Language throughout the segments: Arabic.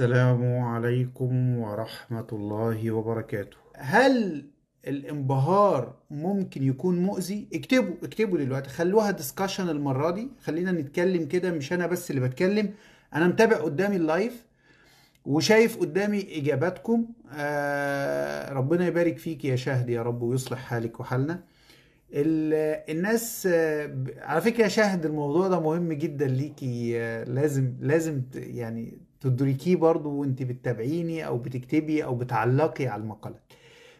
السلام عليكم ورحمة الله وبركاته هل الانبهار ممكن يكون مؤذي اكتبوا اكتبوا دلوقتي خلوها ديسكشن المرة دي خلينا نتكلم كده مش انا بس اللي بتكلم انا متابع قدامي اللايف وشايف قدامي اجاباتكم آه ربنا يبارك فيك يا شهد يا رب ويصلح حالك وحالنا الناس على فكره شاهد الموضوع ده مهم جدا ليكي لازم لازم يعني تدركيه برضو وانت بتتابعيني او بتكتبي او بتعلقي على المقالات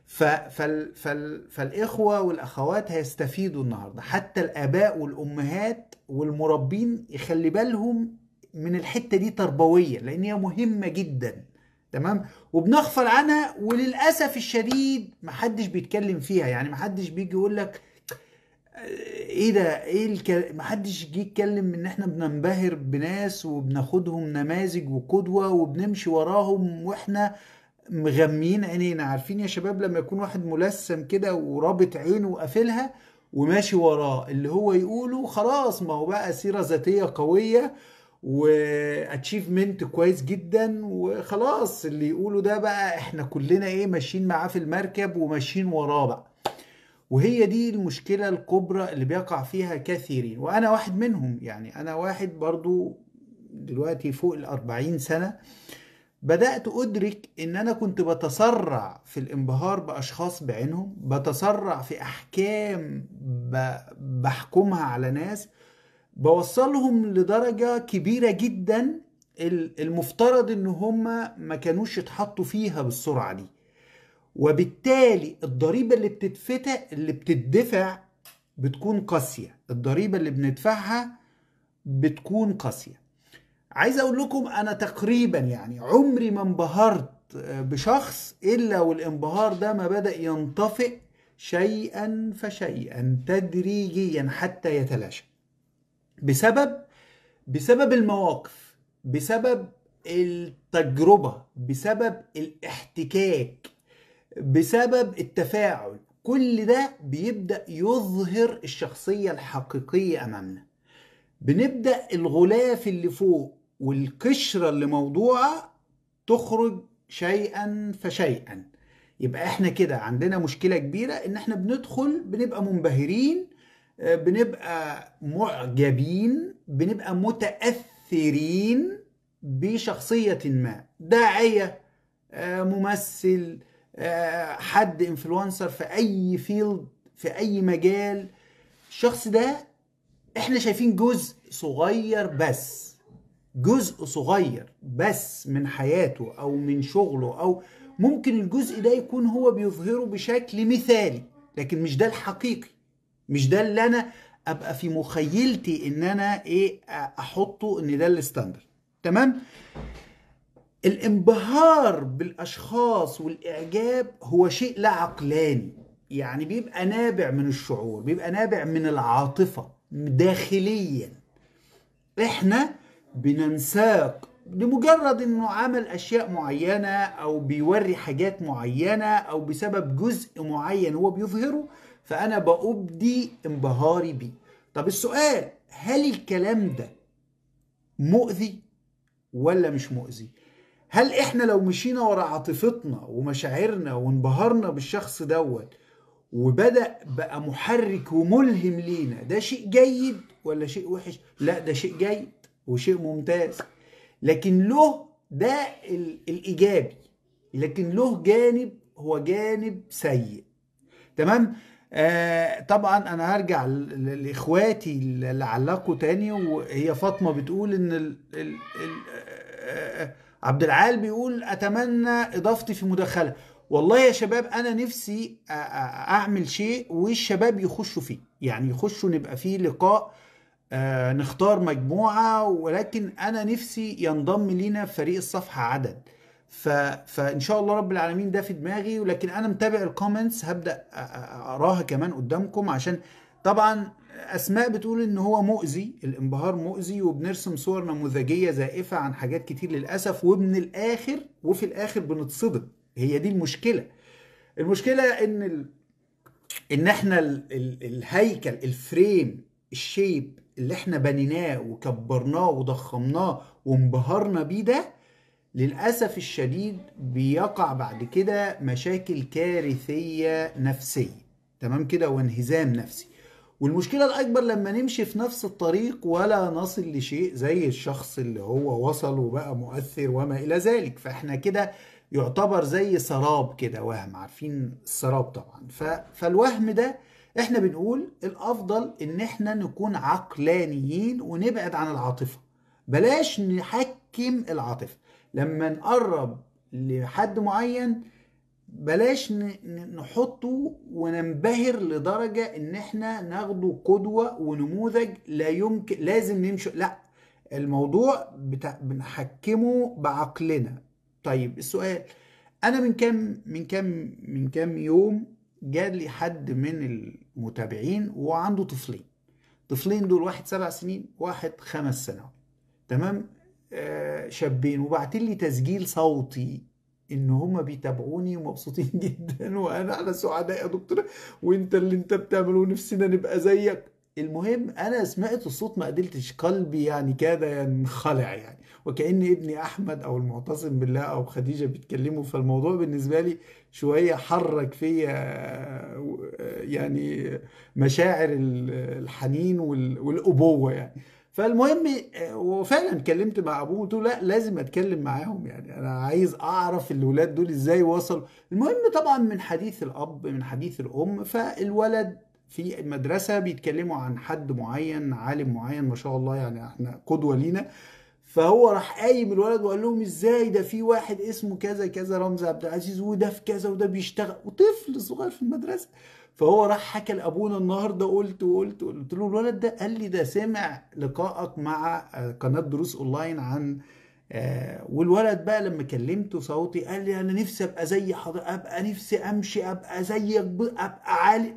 فال فال فالاخوه والاخوات هيستفيدوا النهارده حتى الاباء والامهات والمربين يخلي بالهم من الحته دي تربويه لان هي مهمه جدا تمام وبنغفل عنها وللاسف الشديد محدش بيتكلم فيها يعني محدش بيجي يقول لك ايه ده ايه الك... محدش جه يتكلم ان احنا بننبهر بناس وبناخدهم نماذج وقدوه وبنمشي وراهم واحنا مغميين عينينا عارفين يا شباب لما يكون واحد ملسم كده ورابط عينه وقافلها وماشي وراه اللي هو يقوله خلاص ما هو بقى سيره ذاتيه قويه واتشيفمنت كويس جدا وخلاص اللي يقوله ده بقى احنا كلنا ايه ماشيين معاه في المركب وماشيين وراه بقى وهي دي المشكلة الكبرى اللي بيقع فيها كثيرين وأنا واحد منهم يعني أنا واحد برضو دلوقتي فوق الأربعين سنة بدأت أدرك إن أنا كنت بتسرع في الانبهار بأشخاص بعينهم بتسرع في أحكام بحكمها على ناس بوصلهم لدرجة كبيرة جدا المفترض إن هما ما كانوش يتحطوا فيها بالسرعة دي وبالتالي الضريبه اللي بتتفتح اللي بتدفع بتكون قاسيه الضريبه اللي بندفعها بتكون قاسيه عايز اقول لكم انا تقريبا يعني عمري ما انبهرت آه، بشخص الا والانبهار ده ما بدا ينطفئ شيئا فشيئا تدريجيا حتى يتلاشى بسبب بسبب المواقف بسبب التجربه بسبب الاحتكاك بسبب التفاعل كل ده بيبدأ يظهر الشخصية الحقيقية أمامنا بنبدأ الغلاف اللي فوق والقشرة اللي موضوعة تخرج شيئا فشيئا يبقى احنا كده عندنا مشكلة كبيرة ان احنا بندخل بنبقى منبهرين بنبقى معجبين بنبقى متأثرين بشخصية ما داعية آه، ممثل حد انفلونسر في اي فيلد في اي مجال الشخص ده احنا شايفين جزء صغير بس جزء صغير بس من حياته او من شغله او ممكن الجزء ده يكون هو بيظهره بشكل مثالي لكن مش ده الحقيقي مش ده اللي انا ابقى في مخيلتي ان انا ايه احطه ان ده الستاندرد تمام الانبهار بالاشخاص والاعجاب هو شيء لا عقلاني يعني بيبقى نابع من الشعور بيبقى نابع من العاطفه داخليا احنا بننساق لمجرد انه عمل اشياء معينه او بيوري حاجات معينه او بسبب جزء معين هو بيظهره فانا بابدي انبهاري بيه طب السؤال هل الكلام ده مؤذي ولا مش مؤذي هل احنا لو مشينا ورا عاطفتنا ومشاعرنا وانبهرنا بالشخص دوت وبدا بقى محرك وملهم لينا ده شيء جيد ولا شيء وحش لا ده شيء جيد وشيء ممتاز لكن له ده الايجابي لكن له جانب هو جانب سيء تمام آه طبعا انا هرجع لاخواتي اللي علقوا تاني وهي فاطمه بتقول ان الـ الـ الـ آه, آه،, آه، عبد العال بيقول اتمنى اضافتي في مداخله والله يا شباب انا نفسي اعمل شيء والشباب يخشوا فيه يعني يخشوا نبقى فيه لقاء آه، نختار مجموعه ولكن انا نفسي ينضم لينا فريق الصفحه عدد ف... فان شاء الله رب العالمين ده في دماغي ولكن انا متابع الكومنتس هبدا اقراها كمان قدامكم عشان طبعا اسماء بتقول ان هو مؤذي الانبهار مؤذي وبنرسم صور نموذجيه زائفه عن حاجات كتير للاسف ومن الاخر وفي الاخر بنتصدم هي دي المشكله المشكله ان ال... ان احنا ال... ال... الهيكل الفريم الشيب اللي احنا بنيناه وكبرناه وضخمناه وانبهرنا بيه ده للاسف الشديد بيقع بعد كده مشاكل كارثيه نفسيه تمام كده وانهزام نفسي والمشكلة الأكبر لما نمشي في نفس الطريق ولا نصل لشيء زي الشخص اللي هو وصل وبقى مؤثر وما إلى ذلك فإحنا كده يعتبر زي سراب كده وهم عارفين السراب طبعا ف... فالوهم ده احنا بنقول الافضل ان احنا نكون عقلانيين ونبعد عن العاطفة بلاش نحكم العاطفة لما نقرب لحد معين بلاش نحطه وننبهر لدرجة ان احنا ناخده قدوة ونموذج لا يمكن لازم نمشي لا الموضوع بتا... بنحكمه بعقلنا طيب السؤال انا من كام من كام من كام يوم جالي حد من المتابعين وعنده طفلين طفلين دول واحد سبع سنين واحد خمس سنوات تمام آه شابين وبعتلي لي تسجيل صوتي ان هما بيتابعوني ومبسوطين جدا وانا احنا سعداء يا دكتور وانت اللي انت بتعمله نفسنا نبقى زيك المهم انا سمعت الصوت ما قدرتش قلبي يعني كاد ينخلع يعني وكان ابني احمد او المعتصم بالله او خديجه بيتكلموا فالموضوع بالنسبه لي شويه حرك فيا يعني مشاعر الحنين والابوه يعني فالمهم وفعلا اتكلمت مع ابوه قلت له لا لازم اتكلم معاهم يعني انا عايز اعرف الولاد دول ازاي وصلوا المهم طبعا من حديث الاب من حديث الام فالولد في المدرسه بيتكلموا عن حد معين عالم معين ما شاء الله يعني احنا قدوه لينا فهو راح قايم الولد وقال لهم ازاي ده في واحد اسمه كذا كذا رمزي عبد العزيز وده في كذا وده بيشتغل وطفل صغير في المدرسه فهو راح حكى لابونا النهارده قلت وقلت قلت له الولد ده قال لي ده سمع لقائك مع آه، قناه دروس اونلاين عن آه، والولد بقى لما كلمته صوتي قال لي انا نفسي ابقى زي حضرتك ابقى نفسي امشي ابقى زيك ابقى عالي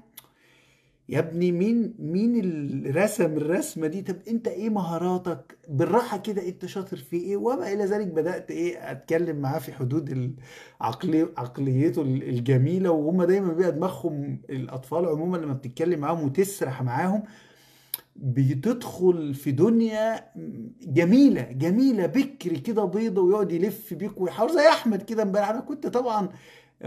يا ابني مين مين اللي رسم الرسمه دي طب انت ايه مهاراتك بالراحه كده انت شاطر في ايه وما الى ذلك بدات ايه اتكلم معاه في حدود العقليه عقليته الجميله وهم دايما بيبقى دماغهم الاطفال عموما لما بتتكلم معاهم وتسرح معاهم بتدخل في دنيا جميلة جميلة بكري كده بيضة ويقعد يلف بيك ويحاول زي أحمد كده امبارح أنا كنت طبعا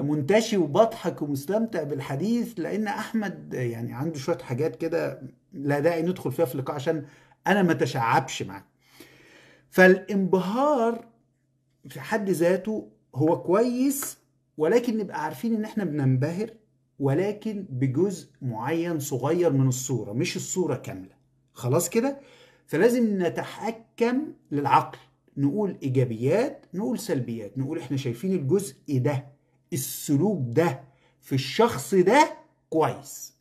منتشي وبضحك ومستمتع بالحديث لان احمد يعني عنده شويه حاجات كده لا داعي ندخل فيها في اللقاء عشان انا ما اتشعبش معاه فالانبهار في حد ذاته هو كويس ولكن نبقى عارفين ان احنا بننبهر ولكن بجزء معين صغير من الصورة مش الصورة كاملة خلاص كده فلازم نتحكم للعقل نقول ايجابيات نقول سلبيات نقول احنا شايفين الجزء ده السلوك ده في الشخص ده كويس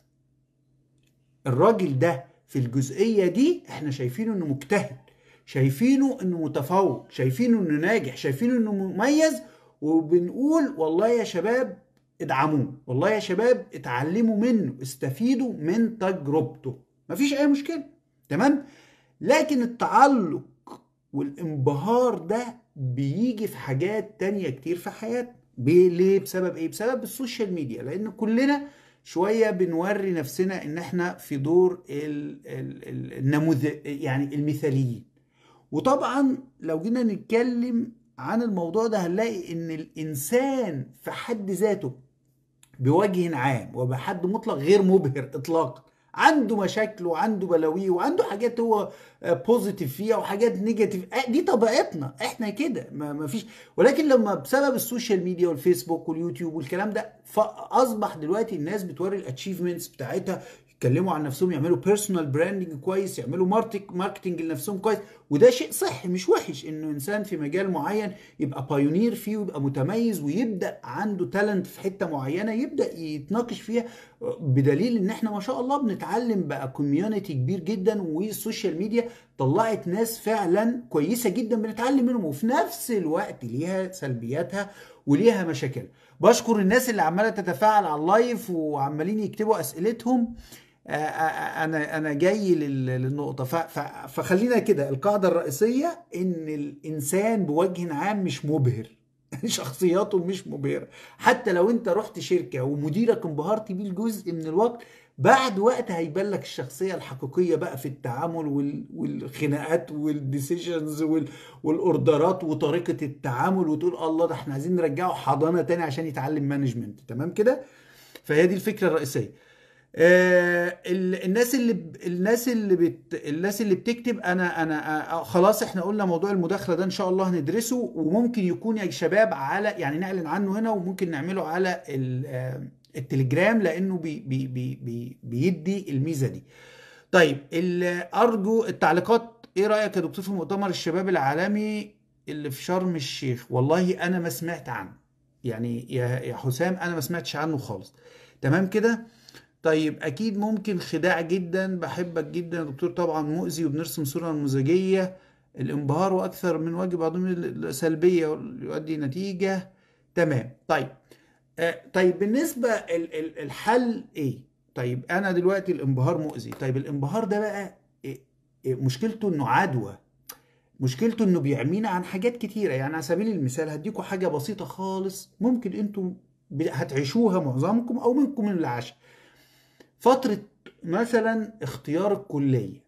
الراجل ده في الجزئية دي احنا شايفينه انه مجتهد شايفينه انه متفوق شايفينه انه ناجح شايفينه انه مميز وبنقول والله يا شباب ادعموه والله يا شباب اتعلموا منه استفيدوا من تجربته مفيش اي مشكلة تمام لكن التعلق والانبهار ده بيجي في حاجات تانية كتير في حياتنا ليه بسبب ايه بسبب السوشيال ميديا لان كلنا شويه بنوري نفسنا ان احنا في دور النموذج يعني المثاليين وطبعا لو جينا نتكلم عن الموضوع ده هنلاقي ان الانسان في حد ذاته بوجه عام وبحد مطلق غير مبهر اطلاقا عنده مشاكله وعنده بلاويه وعنده حاجات هو بوزيتيف آه، فيها وحاجات نيجاتيف آه، دي طبيعتنا احنا كده ما فيش ولكن لما بسبب السوشيال ميديا والفيسبوك واليوتيوب والكلام ده فاصبح دلوقتي الناس بتوري الاتشيفمنتس بتاعتها يتكلموا عن نفسهم يعملوا بيرسونال براندنج كويس يعملوا ماركتنج لنفسهم كويس وده شيء صحي مش وحش انه انسان في مجال معين يبقى بايونير فيه ويبقى متميز ويبدا عنده تالنت في حته معينه يبدا يتناقش فيها بدليل ان احنا ما شاء الله بنتعلم بقى كوميونتي كبير جدا والسوشيال ميديا طلعت ناس فعلا كويسه جدا بنتعلم منهم وفي نفس الوقت ليها سلبياتها وليها مشاكل بشكر الناس اللي عماله تتفاعل على اللايف وعمالين يكتبوا اسئلتهم انا انا جاي للنقطه فخلينا كده القاعده الرئيسيه ان الانسان بوجه عام مش مبهر شخصياته مش مبهره حتى لو انت رحت شركه ومديرك انبهرت بيه لجزء من الوقت بعد وقت هيبان لك الشخصيه الحقيقيه بقى في التعامل والخناقات والديسيجنز والاوردرات وطريقه التعامل وتقول الله ده احنا عايزين نرجعه حضانه تاني عشان يتعلم مانجمنت تمام كده فهي دي الفكره الرئيسيه آه الناس اللي الناس اللي بت... الناس اللي بتكتب انا انا آه خلاص احنا قلنا موضوع المداخله ده ان شاء الله هندرسه وممكن يكون يا شباب على يعني نعلن عنه هنا وممكن نعمله على آه التليجرام لانه بي... بي... بي... بي... بيدي الميزه دي. طيب ارجو التعليقات ايه رايك يا دكتور في مؤتمر الشباب العالمي اللي في شرم الشيخ؟ والله انا ما سمعت عنه. يعني يا يا حسام انا ما سمعتش عنه خالص. تمام كده؟ طيب اكيد ممكن خداع جدا بحبك جدا يا دكتور طبعا مؤذي وبنرسم صوره نموذجيه الانبهار واكثر من وجه بعضهم سلبيه يؤدي نتيجه تمام طيب آه طيب بالنسبه الحل ايه طيب انا دلوقتي الانبهار مؤذي طيب الانبهار ده بقى إيه إيه مشكلته انه عدوى مشكلته انه بيعمينا عن حاجات كتيره يعني على سبيل المثال هديكوا حاجه بسيطه خالص ممكن انتم هتعيشوها معظمكم او منكم من العشاء فترة مثلا اختيار الكلية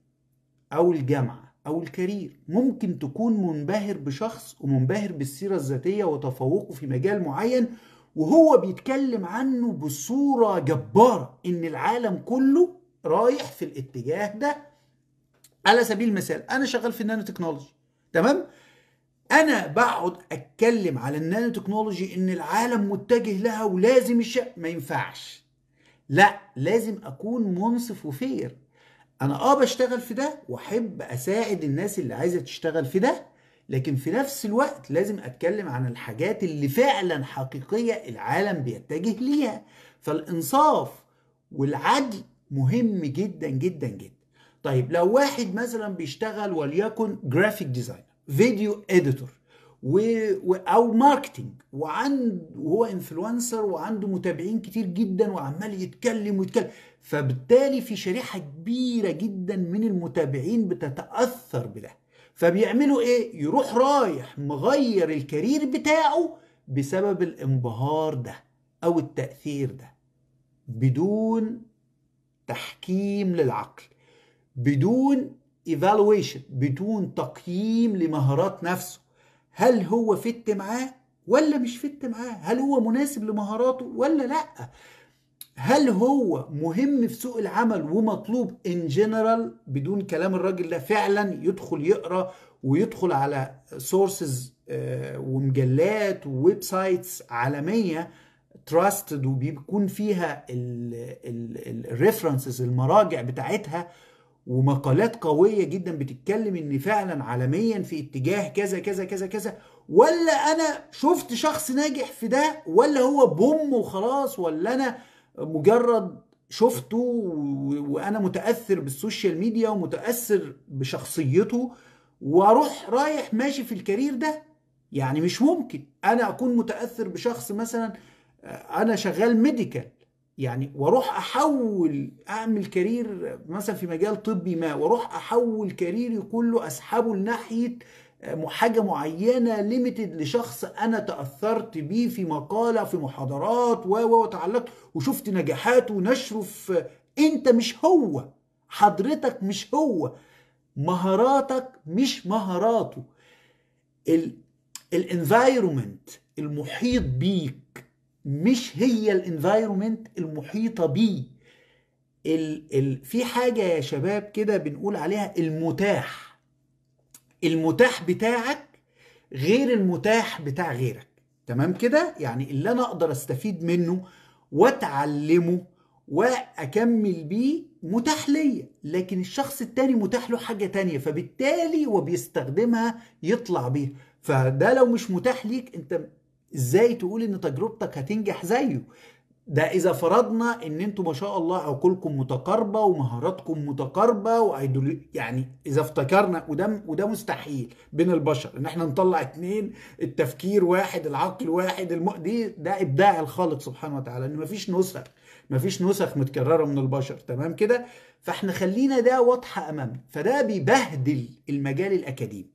أو الجامعة أو الكارير ممكن تكون منبهر بشخص ومنبهر بالسيرة الذاتية وتفوقه في مجال معين وهو بيتكلم عنه بصورة جبارة إن العالم كله رايح في الاتجاه ده على سبيل المثال أنا شغال في النانو تكنولوجي تمام؟ انا بقعد اتكلم على النانو تكنولوجي ان العالم متجه لها ولازم الشيء ما ينفعش لا لازم اكون منصف وفير انا اه بشتغل في ده واحب اساعد الناس اللي عايزه تشتغل في ده لكن في نفس الوقت لازم اتكلم عن الحاجات اللي فعلا حقيقيه العالم بيتجه ليها فالانصاف والعدل مهم جدا جدا جدا طيب لو واحد مثلا بيشتغل وليكن جرافيك ديزاينر فيديو اديتور و... و... او ماركتينج وعند وهو انفلونسر وعنده متابعين كتير جدا وعمال يتكلم ويتكلم فبالتالي في شريحه كبيره جدا من المتابعين بتتاثر بده فبيعملوا ايه يروح رايح مغير الكارير بتاعه بسبب الانبهار ده او التاثير ده بدون تحكيم للعقل بدون ايفالويشن بدون تقييم لمهارات نفسه هل هو فت معاه ولا مش فت معاه هل هو مناسب لمهاراته ولا لا هل هو مهم في سوق العمل ومطلوب ان جنرال بدون كلام الراجل ده فعلا يدخل يقرا ويدخل على سورسز آه، ومجلات وويب سايتس عالميه تراستد وبيكون فيها الريفرنسز المراجع بتاعتها ومقالات قويه جدا بتتكلم ان فعلا عالميا في اتجاه كذا كذا كذا كذا ولا انا شفت شخص ناجح في ده ولا هو بوم وخلاص ولا انا مجرد شفته وانا متاثر بالسوشيال ميديا ومتاثر بشخصيته واروح رايح ماشي في الكارير ده يعني مش ممكن انا اكون متاثر بشخص مثلا انا شغال ميديكال يعني واروح احول اعمل كارير مثلا في مجال طبي ما واروح احول كاريري كله اسحبه لناحيه آه، حاجه معينه ليميتد لشخص انا تاثرت بيه في مقاله في محاضرات و و وتعلقت وشفت نجاحاته ونشره في انت مش هو حضرتك مش هو مهاراتك مش مهاراته الانفايرمنت المحيط بيك مش هي الانفايرومنت المحيطه بيه ال ال في حاجه يا شباب كده بنقول عليها المتاح المتاح بتاعك غير المتاح بتاع غيرك تمام كده يعني اللي انا اقدر استفيد منه واتعلمه واكمل بيه متاح ليا لكن الشخص التاني متاح له حاجه تانية فبالتالي وبيستخدمها يطلع بيها فده لو مش متاح ليك انت ازاي تقول ان تجربتك هتنجح زيه ده اذا فرضنا ان انتوا ما شاء الله عقولكم متقاربه ومهاراتكم متقاربه وايدول يعني اذا افتكرنا وده وده مستحيل بين البشر ان احنا نطلع اتنين التفكير واحد العقل واحد الم... دي ده ابداع الخالق سبحانه وتعالى ان مفيش نسخ مفيش نسخ متكرره من البشر تمام كده فاحنا خلينا ده واضحه امامنا فده بيبهدل المجال الاكاديمي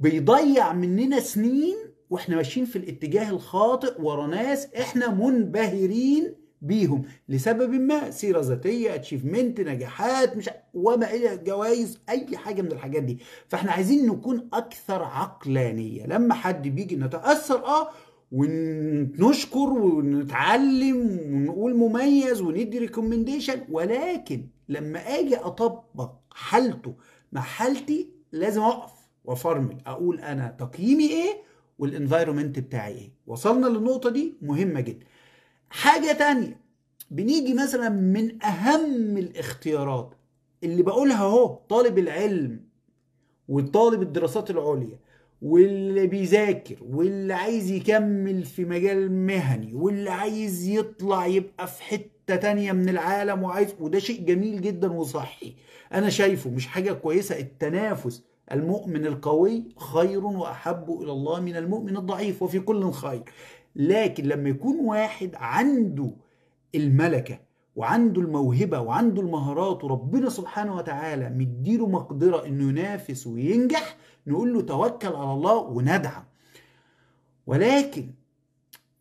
بيضيع مننا سنين واحنا ماشيين في الاتجاه الخاطئ ورا ناس احنا منبهرين بيهم لسبب ما سيره ذاتيه اتشيفمنت نجاحات مش وما الى جوائز اي حاجه من الحاجات دي فاحنا عايزين نكون اكثر عقلانيه لما حد بيجي نتاثر اه ونشكر ونتعلم ونقول مميز وندي ريكومنديشن ولكن لما اجي اطبق حالته مع حالتي لازم اقف وافرمل اقول انا تقييمي ايه والانفايرومنت بتاعي ايه وصلنا للنقطه دي مهمه جدا حاجه تانية بنيجي مثلا من اهم الاختيارات اللي بقولها اهو طالب العلم والطالب الدراسات العليا واللي بيذاكر واللي عايز يكمل في مجال مهني واللي عايز يطلع يبقى في حتة تانية من العالم وعايز وده شيء جميل جدا وصحي انا شايفه مش حاجة كويسة التنافس المؤمن القوي خير وأحب إلى الله من المؤمن الضعيف وفي كل خير لكن لما يكون واحد عنده الملكة وعنده الموهبة وعنده المهارات وربنا سبحانه وتعالى مديله مقدرة انه ينافس وينجح نقول له توكل على الله وندعم ولكن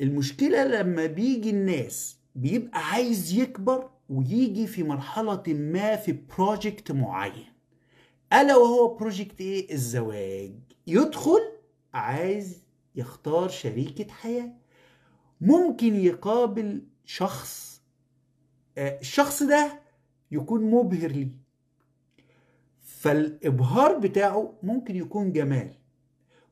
المشكلة لما بيجي الناس بيبقى عايز يكبر ويجي في مرحلة ما في بروجكت معين الا وهو بروجكت ايه الزواج يدخل عايز يختار شريكة حياة ممكن يقابل شخص آه، الشخص ده يكون مبهر ليه فالابهار بتاعه ممكن يكون جمال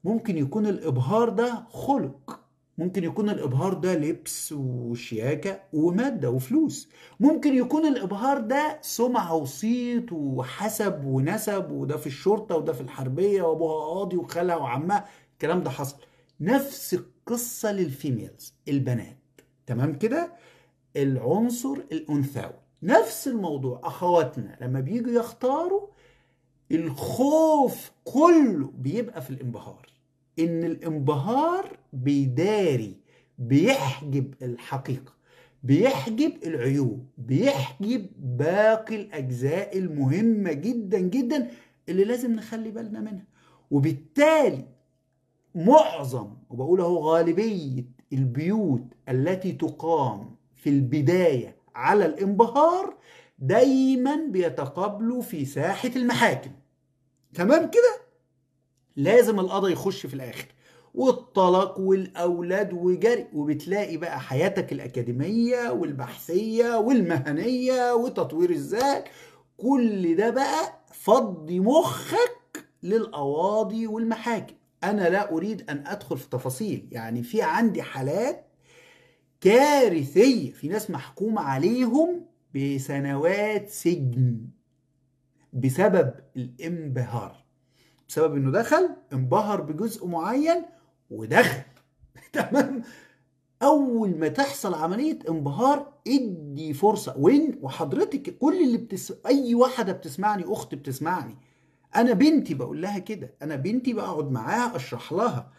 ممكن يكون الابهار ده خلق ممكن يكون الابهار ده لبس وشياكه وماده وفلوس ممكن يكون الابهار ده سمعه وصيت وحسب ونسب وده في الشرطه وده في الحربيه وابوها قاضي وخالها وعمها الكلام ده حصل نفس القصه للفيميلز البنات تمام كده العنصر الانثوي نفس الموضوع اخواتنا لما بيجوا يختاروا الخوف كله بيبقى في الانبهار ان الانبهار بيداري بيحجب الحقيقه بيحجب العيوب بيحجب باقي الاجزاء المهمه جدا جدا اللي لازم نخلي بالنا منها وبالتالي معظم وبقول اهو غالبيه البيوت التي تقام في البدايه على الانبهار دايما بيتقابلوا في ساحه المحاكم تمام كده لازم القضاء يخش في الاخر والطلاق والاولاد وجري وبتلاقي بقى حياتك الاكاديميه والبحثيه والمهنيه وتطوير الذات كل ده بقى فضي مخك للقواضي والمحاكم انا لا اريد ان ادخل في تفاصيل يعني في عندي حالات كارثيه في ناس محكوم عليهم بسنوات سجن بسبب الانبهار بسبب انه دخل انبهر بجزء معين ودخل تمام اول ما تحصل عمليه انبهار ادي فرصه وين وحضرتك كل اللي بتس... اي واحده بتسمعني اخت بتسمعني انا بنتي بقول لها كده انا بنتي بقعد معاها اشرح لها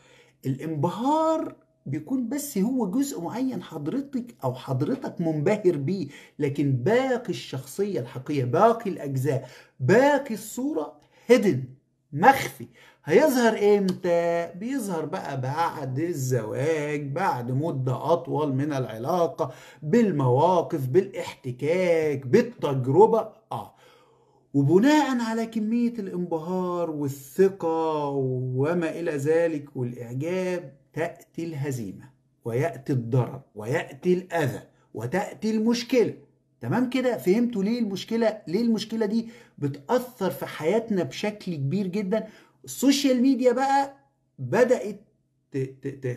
الانبهار بيكون بس هو جزء معين حضرتك او حضرتك منبهر بيه لكن باقي الشخصيه الحقيقيه باقي الاجزاء باقي الصوره هيدن مخفي هيظهر امتى بيظهر بقى بعد الزواج بعد مدة اطول من العلاقة بالمواقف بالاحتكاك بالتجربة اه وبناء على كمية الانبهار والثقة وما الى ذلك والاعجاب تأتي الهزيمة ويأتي الضرر ويأتي الاذى وتأتي المشكلة تمام كده فهمتوا ليه المشكله ليه المشكله دي بتاثر في حياتنا بشكل كبير جدا السوشيال ميديا بقى بدات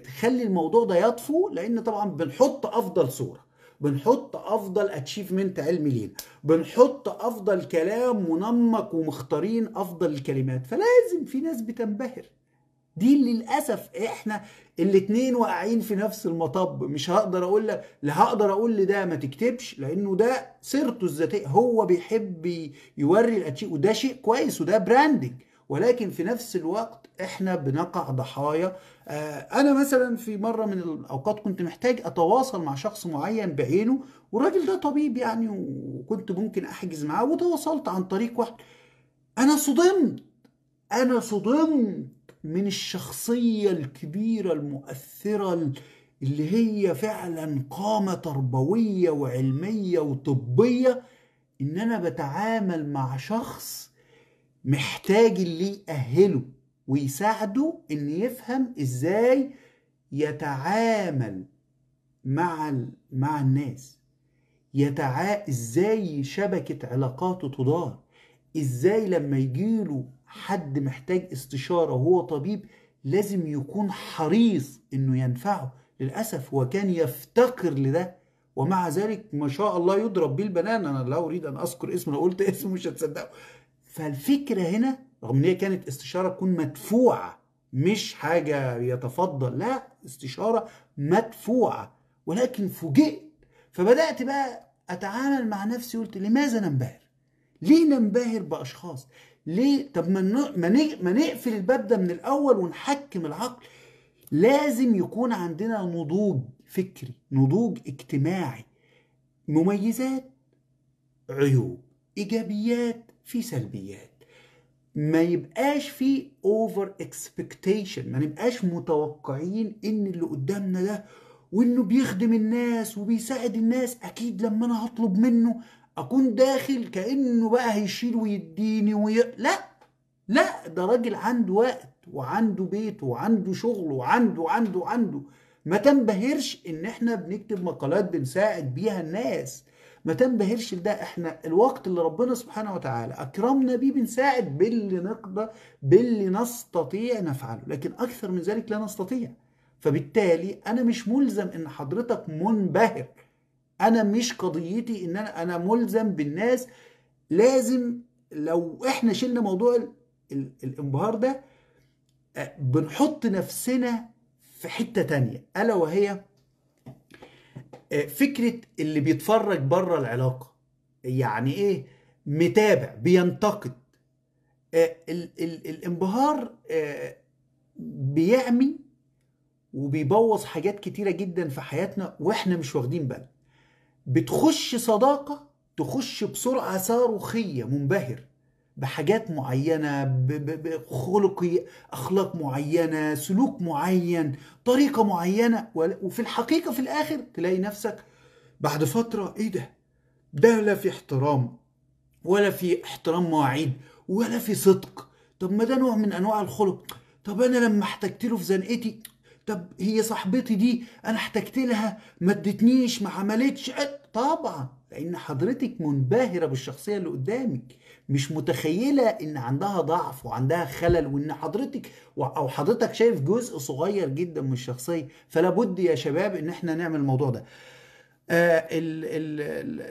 تخلي الموضوع ده يطفو لان طبعا بنحط افضل صوره بنحط افضل اتشيفمنت علمي لينا بنحط افضل كلام منمق ومختارين افضل الكلمات فلازم في ناس بتنبهر دي للاسف احنا الاتنين واقعين في نفس المطب مش هقدر اقول لك لا هقدر اقول لده ما تكتبش لانه ده سيرته الذاتيه هو بيحب يوري الاتشيء وده شيء كويس وده براندنج ولكن في نفس الوقت احنا بنقع ضحايا آه، انا مثلا في مره من الاوقات كنت محتاج اتواصل مع شخص معين بعينه والراجل ده طبيب يعني وكنت ممكن احجز معاه وتواصلت عن طريق واحد انا صدمت أنا صدمت من الشخصية الكبيرة المؤثرة اللي هي فعلا قامة تربوية وعلمية وطبية إن أنا بتعامل مع شخص محتاج اللي يأهله ويساعده إن يفهم إزاي يتعامل مع ال... مع الناس يتعا ازاي شبكة علاقاته تدار ازاي لما يجيله حد محتاج استشارة وهو طبيب لازم يكون حريص انه ينفعه للأسف هو كان يفتقر لده ومع ذلك ما شاء الله يضرب بيه البنان انا لا اريد ان اذكر اسمه لو قلت اسمه مش هتصدقه فالفكره هنا رغم ان هي كانت استشاره تكون مدفوعه مش حاجه يتفضل لا استشاره مدفوعه ولكن فوجئت فبدات بقى اتعامل مع نفسي قلت لماذا ننبهر ليه ننبهر باشخاص ليه طب ما ما نقفل الباب ده من الاول ونحكم العقل لازم يكون عندنا نضوج فكري نضوج اجتماعي مميزات عيوب ايجابيات في سلبيات ما يبقاش في اوفر اكسبكتيشن ما نبقاش متوقعين ان اللي قدامنا ده وانه بيخدم الناس وبيساعد الناس اكيد لما انا هطلب منه اكون داخل كانه بقى هيشيل ويديني وي... لا لا ده راجل عنده وقت وعنده بيت وعنده شغل وعنده وعنده عنده ما تنبهرش ان احنا بنكتب مقالات بنساعد بيها الناس ما تنبهرش ده احنا الوقت اللي ربنا سبحانه وتعالى اكرمنا بيه بنساعد باللي نقدر باللي نستطيع نفعله لكن اكثر من ذلك لا نستطيع فبالتالي انا مش ملزم ان حضرتك منبهر انا مش قضيتي ان انا انا ملزم بالناس لازم لو احنا شلنا موضوع الانبهار ده آه، بنحط نفسنا في حتة تانية ألا وهي آه، فكرة اللي بيتفرج بره العلاقة يعني إيه متابع بينتقد آه، الانبهار بيعمي وبيبوظ حاجات كتيرة جدا في حياتنا وإحنا مش واخدين بالنا بتخش صداقة تخش بسرعة صاروخية منبهر بحاجات معينة بخلق أخلاق معينة سلوك معين طريقة معينة وفي الحقيقة في الآخر تلاقي نفسك بعد فترة إيه ده ده لا في احترام ولا في احترام مواعيد ولا في صدق طب ما ده نوع من أنواع الخلق طب أنا لما احتجت له في زنقتي طب هي صاحبتي دي أنا احتجت لها ما ادتنيش ما عملتش طبعا لان حضرتك منبهره بالشخصيه اللي قدامك مش متخيله ان عندها ضعف وعندها خلل وان حضرتك او حضرتك شايف جزء صغير جدا من الشخصيه فلا بد يا شباب ان احنا نعمل الموضوع ده آه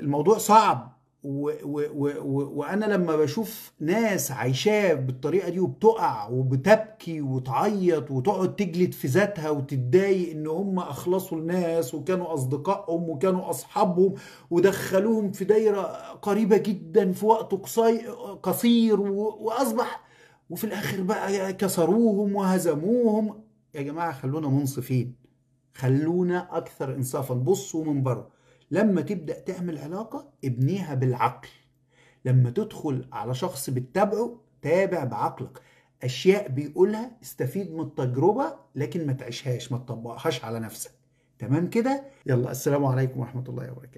الموضوع صعب و و و و وانا لما بشوف ناس عايشاه بالطريقه دي وبتقع وبتبكي وتعيط وتقعد تجلد في ذاتها وتتضايق ان هم اخلصوا الناس وكانوا اصدقائهم وكانوا اصحابهم ودخلوهم في دايره قريبه جدا في وقت قصير واصبح وفي الاخر بقى كسروهم وهزموهم يا جماعه خلونا منصفين خلونا اكثر انصافا بصوا من بره لما تبدأ تعمل علاقة ابنيها بالعقل لما تدخل على شخص بتتابعه تابع بعقلك أشياء بيقولها استفيد من التجربة لكن ما تعيشهاش ما تطبقهاش على نفسك تمام كده يلا السلام عليكم ورحمة الله وبركاته